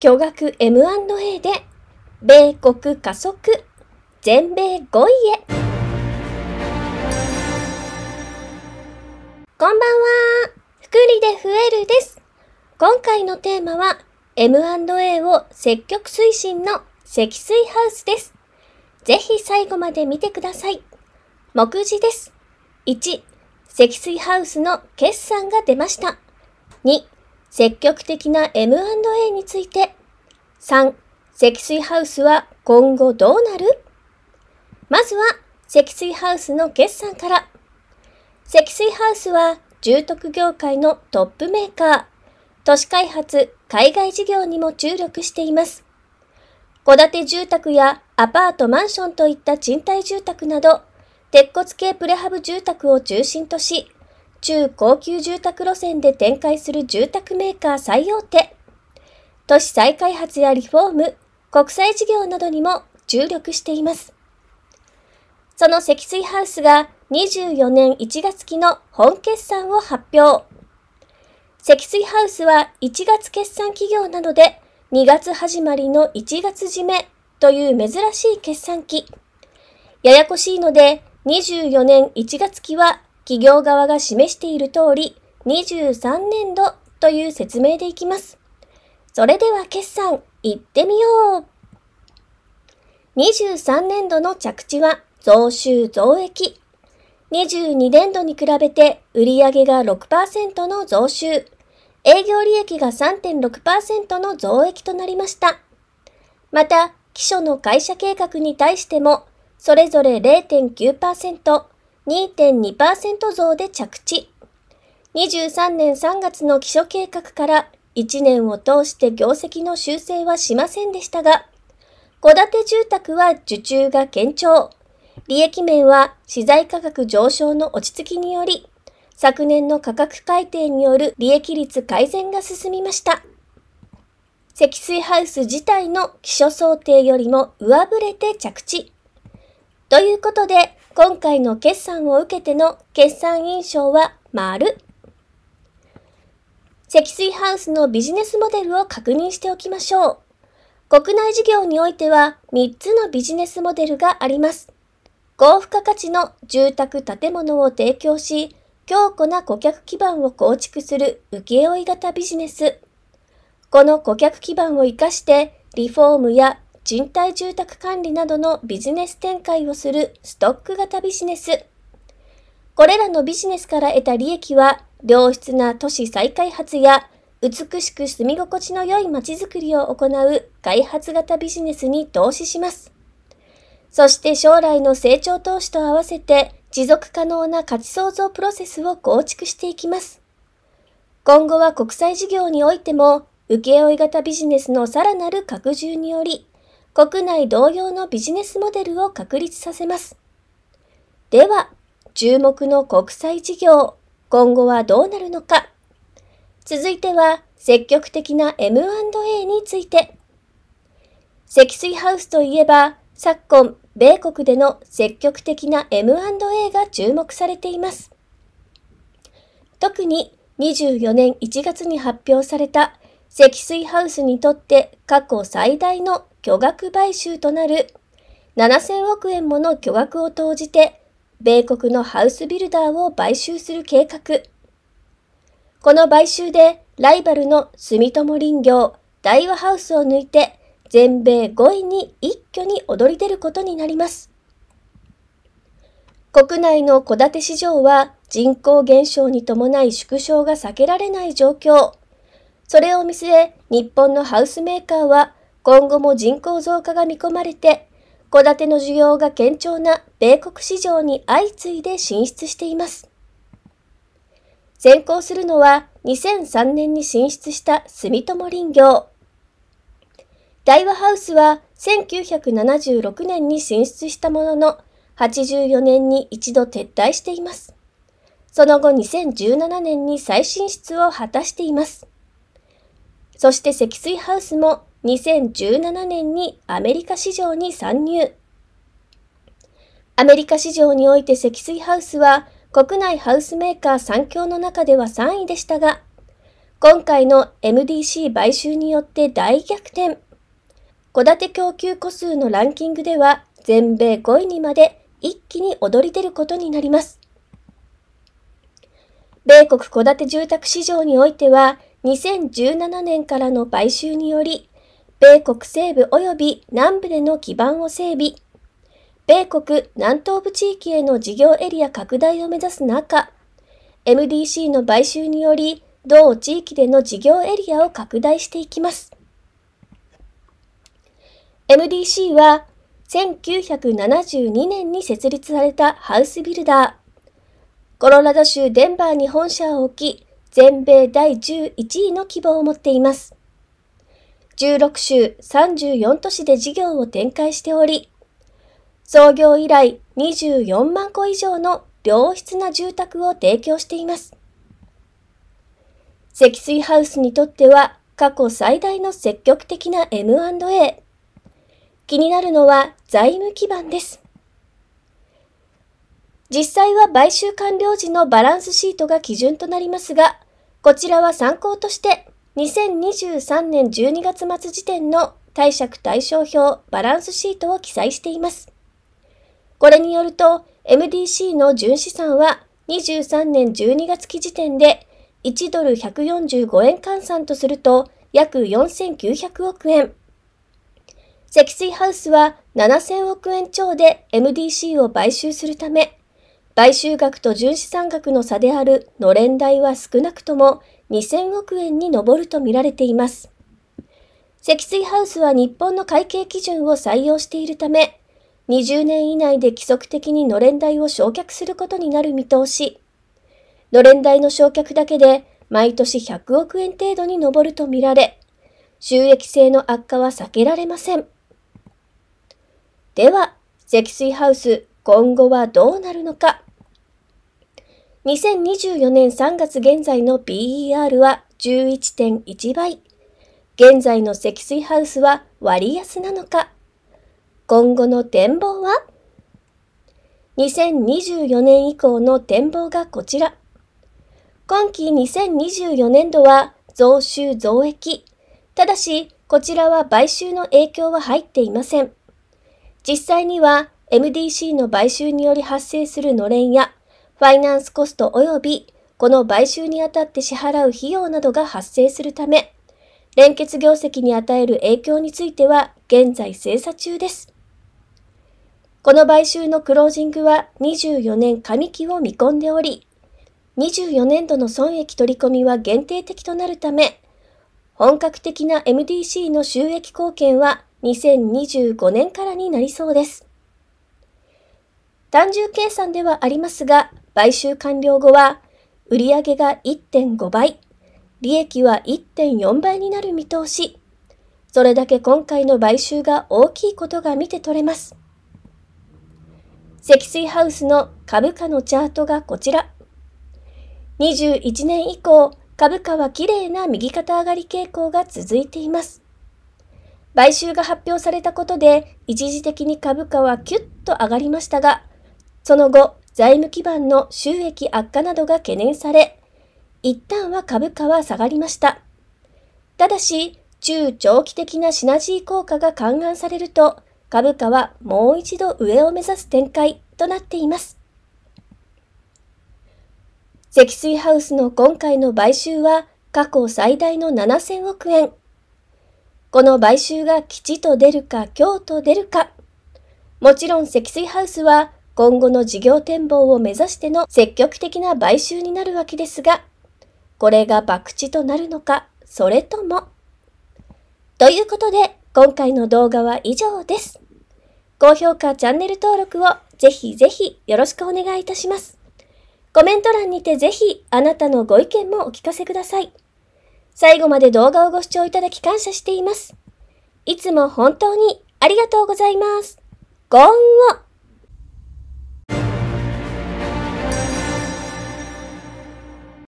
巨額 M&A で米国加速全米5位へこんばんは福利で増えるです今回のテーマは M&A を積極推進の積水ハウスですぜひ最後まで見てください目次です1積水ハウスの決算が出ました2積極的な M&A について。3、積水ハウスは今後どうなるまずは、積水ハウスの決算から。積水ハウスは、住宅業界のトップメーカー、都市開発、海外事業にも注力しています。戸建て住宅やアパート、マンションといった賃貸住宅など、鉄骨系プレハブ住宅を中心とし、中高級住宅路線で展開する住宅メーカー最大手。都市再開発やリフォーム、国際事業などにも注力しています。その積水ハウスが24年1月期の本決算を発表。積水ハウスは1月決算企業なので2月始まりの1月締めという珍しい決算期。ややこしいので24年1月期は企業側が示している通り、23年度という説明でいきます。それでは決算、いってみよう !23 年度の着地は増収増益。22年度に比べて売上が6%の増収、営業利益が3.6%の増益となりました。また、基礎の会社計画に対しても、それぞれ0.9%、2.2%増で着地。23年3月の基礎計画から1年を通して業績の修正はしませんでしたが、戸建て住宅は受注が堅調。利益面は資材価格上昇の落ち着きにより、昨年の価格改定による利益率改善が進みました。積水ハウス自体の基礎想定よりも上振れて着地。ということで、今回の決算を受けての決算印象は丸。積水ハウスのビジネスモデルを確認しておきましょう。国内事業においては3つのビジネスモデルがあります。高付加価値の住宅建物を提供し、強固な顧客基盤を構築する請負型ビジネス。この顧客基盤を活かして、リフォームや賃貸住宅管理などのビジネス展開をするストック型ビジネス。これらのビジネスから得た利益は、良質な都市再開発や美しく住み心地の良い街づくりを行う開発型ビジネスに投資します。そして将来の成長投資と合わせて持続可能な価値創造プロセスを構築していきます。今後は国際事業においても、請負型ビジネスのさらなる拡充により、国内同様のビジネスモデルを確立させます。では、注目の国際事業、今後はどうなるのか。続いては、積極的な M&A について。積水ハウスといえば、昨今、米国での積極的な M&A が注目されています。特に24年1月に発表された積水ハウスにとって過去最大の巨額買収となる7000億円もの巨額を投じて、米国のハウスビルダーを買収する計画。この買収で、ライバルの住友林業、大和ハウスを抜いて、全米5位に一挙に躍り出ることになります。国内の戸建て市場は人口減少に伴い縮小が避けられない状況。それを見据え、日本のハウスメーカーは今後も人口増加が見込まれて、戸建ての需要が堅調な米国市場に相次いで進出しています。先行するのは2003年に進出した住友林業。大和ハウスは1976年に進出したものの、84年に一度撤退しています。その後2017年に再進出を果たしています。そして積水ハウスも2017年にアメリカ市場に参入。アメリカ市場において積水ハウスは国内ハウスメーカー3強の中では3位でしたが、今回の MDC 買収によって大逆転。戸建て供給個数のランキングでは全米5位にまで一気に躍り出ることになります。米国戸建て住宅市場においては2017年からの買収により米国西部及び南部での基盤を整備、米国南東部地域への事業エリア拡大を目指す中、MDC の買収により、同地域での事業エリアを拡大していきます。MDC は1972年に設立されたハウスビルダー。コロラド州デンバーに本社を置き、全米第11位の規模を持っています。16州34都市で事業を展開しており、創業以来24万個以上の良質な住宅を提供しています。積水ハウスにとっては過去最大の積極的な M&A。気になるのは財務基盤です。実際は買収完了時のバランスシートが基準となりますが、こちらは参考として2023年12月末時点の貸借対照表バランスシートを記載しています。これによると、MDC の純資産は23年12月期時点で1ドル145円換算とすると約4900億円。積水ハウスは7000億円超で MDC を買収するため、買収額と純資産額の差であるのれん代は少なくとも2000億円に上るとみられています。積水ハウスは日本の会計基準を採用しているため、20年以内で規則的にのれん代を焼却することになる見通し。のれん代の焼却だけで毎年100億円程度に上るとみられ、収益性の悪化は避けられません。では、積水ハウス今後はどうなるのか。2024年3月現在の BER は11.1倍。現在の積水ハウスは割安なのか今後の展望は2024年以降の展望がこちら。今期2024年度は増収増益。ただし、こちらは買収の影響は入っていません。実際には MDC の買収により発生するのれんやファイナンスコスト及びこの買収にあたって支払う費用などが発生するため、連結業績に与える影響については現在精査中です。この買収のクロージングは24年上期を見込んでおり、24年度の損益取り込みは限定的となるため、本格的な MDC の収益貢献は2025年からになりそうです。単純計算ではありますが、買収完了後は、売上が1.5倍、利益は1.4倍になる見通し。それだけ今回の買収が大きいことが見て取れます。積水ハウスの株価のチャートがこちら。21年以降、株価は綺麗な右肩上がり傾向が続いています。買収が発表されたことで、一時的に株価はキュッと上がりましたが、その後、財務基盤の収益悪化などが懸念され、一旦は株価は下がりました。ただし、中長期的なシナジー効果が勘案されると、株価はもう一度上を目指す展開となっています。積水ハウスの今回の買収は過去最大の7000億円。この買収が吉と出るか凶と出るか。もちろん積水ハウスは今後の事業展望を目指しての積極的な買収になるわけですが、これが博打となるのか、それとも。ということで、今回の動画は以上です。高評価、チャンネル登録をぜひぜひよろしくお願いいたします。コメント欄にてぜひあなたのご意見もお聞かせください。最後まで動画をご視聴いただき感謝しています。いつも本当にありがとうございます。ご恩を